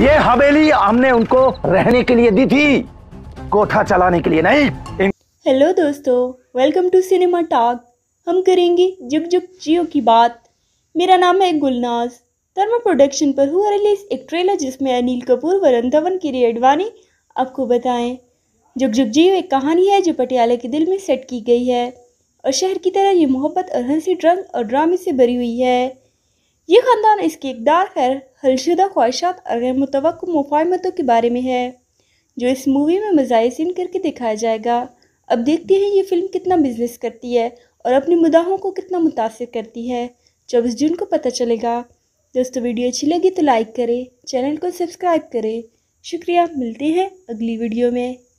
ये हवेली हमने उनको रहने के लिए दी थी कोठा चलाने के लिए नहीं हेलो दोस्तों वेलकम टू सिनेमा टॉक हम करेंगे जुग जुग जियो की बात मेरा नाम है गुलनाज धर्मा प्रोडक्शन पर हुआ रिलीज एक ट्रेलर जिसमें अनिल कपूर वरुण धवन की रे अडवाणी आपको बताएं जुग जुग जियो एक कहानी है जो पटियाले के दिल में सेट की गई है और शहर की तरह ये मोहब्बत और हंसी ड्रंग और ड्रामे से भरी हुई है ये ख़ानदान इसकी इकदार खैर हलशुदा ख्वाहिशात और गैर मुतव मुफाहमतों के बारे में है जो इस मूवी में सीन करके दिखाया जाएगा अब देखते हैं ये फ़िल्म कितना बिजनेस करती है और अपनी मुदाहों को कितना मुतासर करती है चौबीस जून को पता चलेगा दोस्तों वीडियो अच्छी लगी तो लाइक करें चैनल को सब्सक्राइब करें शुक्रिया मिलते हैं अगली वीडियो में